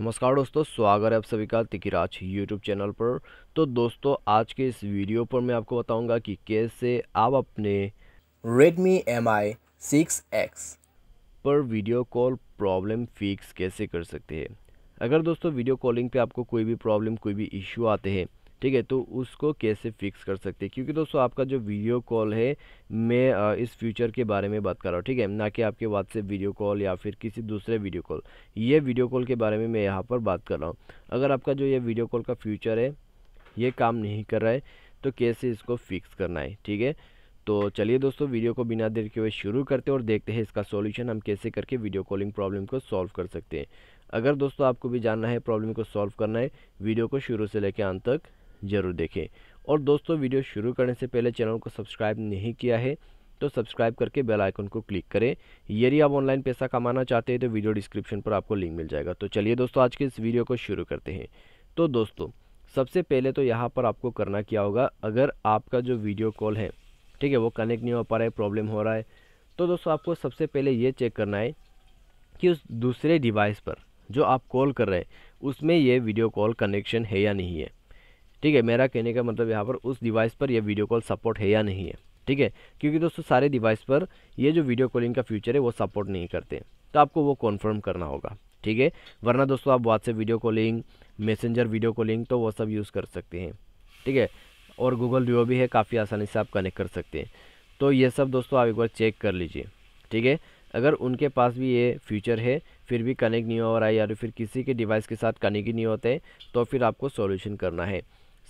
नमस्कार दोस्तों स्वागत है आप सभी का तिकिराज यूट्यूब चैनल पर तो दोस्तों आज के इस वीडियो पर मैं आपको बताऊंगा कि कैसे आप अपने Redmi Mi 6X पर वीडियो कॉल प्रॉब्लम फिक्स कैसे कर सकते हैं अगर दोस्तों वीडियो कॉलिंग पे आपको कोई भी प्रॉब्लम कोई भी इश्यू आते हैं ठीक है तो उसको कैसे फिक्स कर सकते हैं क्योंकि दोस्तों आपका जो वीडियो कॉल है मैं इस फ्यूचर के बारे में बात कर रहा हूँ ठीक है ना कि आपके व्हाट्सएप वीडियो कॉल या फिर किसी दूसरे वीडियो कॉल ये वीडियो कॉल के बारे में मैं यहाँ पर बात कर रहा हूँ अगर आपका जो ये वीडियो कॉल का फ्यूचर है ये काम नहीं कर रहा है तो कैसे इसको फिक्स करना है ठीक है तो चलिए दोस्तों वीडियो को बिना देर के हुए शुरू करते हैं और देखते हैं इसका सॉल्यूशन हम कैसे करके वीडियो कॉलिंग प्रॉब्लम को सॉल्व कर सकते हैं अगर दोस्तों आपको भी जानना है प्रॉब्लम को सॉल्व करना है वीडियो को शुरू से लेकर अंत तक ज़रूर देखें और दोस्तों वीडियो शुरू करने से पहले चैनल को सब्सक्राइब नहीं किया है तो सब्सक्राइब करके बेल आइकन को क्लिक करें यदि आप ऑनलाइन पैसा कमाना चाहते हैं तो वीडियो डिस्क्रिप्शन पर आपको लिंक मिल जाएगा तो चलिए दोस्तों आज के इस वीडियो को शुरू करते हैं तो दोस्तों सबसे पहले तो यहाँ पर आपको करना क्या होगा अगर आपका जो वीडियो कॉल है ठीक है वो कनेक्ट नहीं हो पा रहा है प्रॉब्लम हो रहा है तो दोस्तों आपको सबसे पहले ये चेक करना है कि उस दूसरे डिवाइस पर जो आप कॉल कर रहे हैं उसमें ये वीडियो कॉल कनेक्शन है या नहीं है ठीक है मेरा कहने का मतलब यहाँ पर उस डिवाइस पर यह वीडियो कॉल सपोर्ट है या नहीं है ठीक है क्योंकि दोस्तों सारे डिवाइस पर ये जो वीडियो कॉलिंग का फ्यूचर है वो सपोर्ट नहीं करते तो आपको वो कॉन्फर्म करना होगा ठीक है वरना दोस्तों आप WhatsApp video calling messenger video calling तो वो सब यूज़ कर सकते हैं ठीक है और गूगल ड्यूओ भी है काफ़ी आसानी से आप कनेक्ट कर सकते हैं तो ये सब दोस्तों आप एक बार चेक कर लीजिए ठीक है अगर उनके पास भी ये फ्यूचर है फिर भी कनेक्ट नहीं हो रहा है या फिर किसी के डिवाइस के साथ कनेक्ट ही नहीं होते तो फिर आपको सॉल्यूशन करना है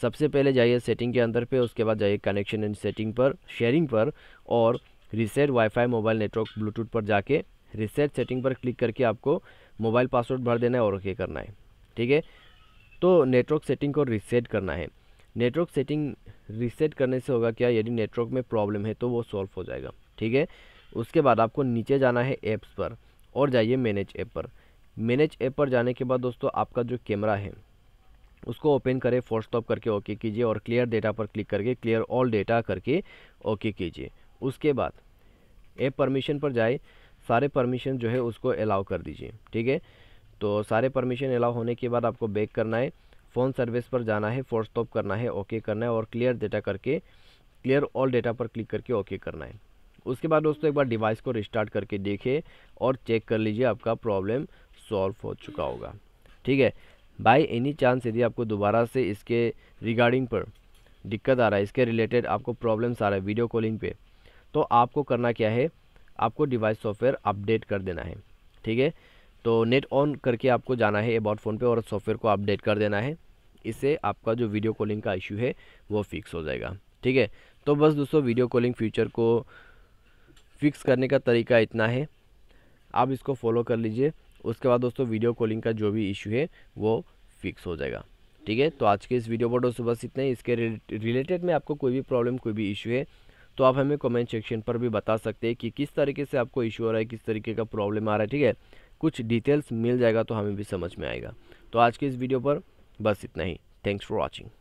सबसे पहले जाइए सेटिंग के अंदर पे उसके बाद जाइए कनेक्शन एंड सेटिंग पर शेयरिंग पर और reset wifi mobile network Bluetooth पर जाके रिसेट सेटिंग पर क्लिक करके आपको मोबाइल पासवर्ड भर देना है और ओके करना है ठीक है तो नेटवर्क सेटिंग को रिसेट करना है नेटवर्क सेटिंग रिसेट करने से होगा क्या यदि नेटवर्क में प्रॉब्लम है तो वो सॉल्व हो जाएगा ठीक है उसके बाद आपको नीचे जाना है ऐप्स पर और जाइए मैनेज ऐप पर मैनेज ऐप पर जाने के बाद दोस्तों आपका जो कैमरा है उसको ओपन करें फोर्स स्टॉप करके ओके कीजिए और क्लियर डेटा पर क्लिक करके क्लियर ऑल डेटा करके ओके कीजिए उसके बाद ऐप परमिशन पर जाए सारे परमिशन जो है उसको अलाउ कर दीजिए ठीक है तो सारे परमिशन अलाउ होने के बाद आपको बैक करना है फ़ोन सर्विस पर जाना है फोर्स स्टॉप करना है ओके करना है और क्लियर डेटा करके क्लियर ऑल डेटा पर क्लिक करके ओके करना है उसके बाद दोस्तों एक बार डिवाइस को रिस्टार्ट करके देखें और चेक कर लीजिए आपका प्रॉब्लम सॉल्व हो चुका होगा ठीक है बाय एनी चांस यदि आपको दोबारा से इसके रिगार्डिंग पर दिक्कत आ रहा है इसके रिलेटेड आपको प्रॉब्लम्स आ रहा है वीडियो कॉलिंग पे तो आपको करना क्या है आपको डिवाइस सॉफ्टवेयर अपडेट कर देना है ठीक है तो नेट ऑन करके आपको जाना है अबाउट फ़ोन पे और सॉफ्टवेयर को अपडेट कर देना है इससे आपका जो वीडियो कॉलिंग का इशू है वो फिक्स हो जाएगा ठीक है तो बस दोस्तों वीडियो कॉलिंग फ्यूचर को फिक्स करने का तरीका इतना है आप इसको फॉलो कर लीजिए उसके बाद दोस्तों वीडियो कॉलिंग का जो भी इशू है वो फिक्स हो जाएगा ठीक है तो आज के इस वीडियो पर दोस्तों बस इतना ही इसके रिलेटेड में आपको कोई भी प्रॉब्लम कोई भी इशू है तो आप हमें कमेंट सेक्शन पर भी बता सकते हैं कि किस तरीके से आपको इशू हो रहा है किस तरीके का प्रॉब्लम आ रहा है ठीक है कुछ डिटेल्स मिल जाएगा तो हमें भी समझ में आएगा तो आज के इस वीडियो पर बस इतना ही थैंक्स फॉर वॉचिंग